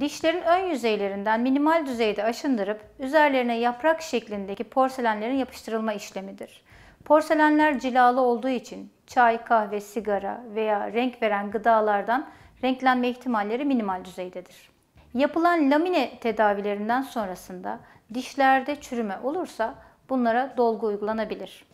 Dişlerin ön yüzeylerinden minimal düzeyde aşındırıp üzerlerine yaprak şeklindeki porselenlerin yapıştırılma işlemidir. Porselenler cilalı olduğu için çay, kahve, sigara veya renk veren gıdalardan renklenme ihtimalleri minimal düzeydedir. Yapılan lamine tedavilerinden sonrasında dişlerde çürüme olursa bunlara dolgu uygulanabilir.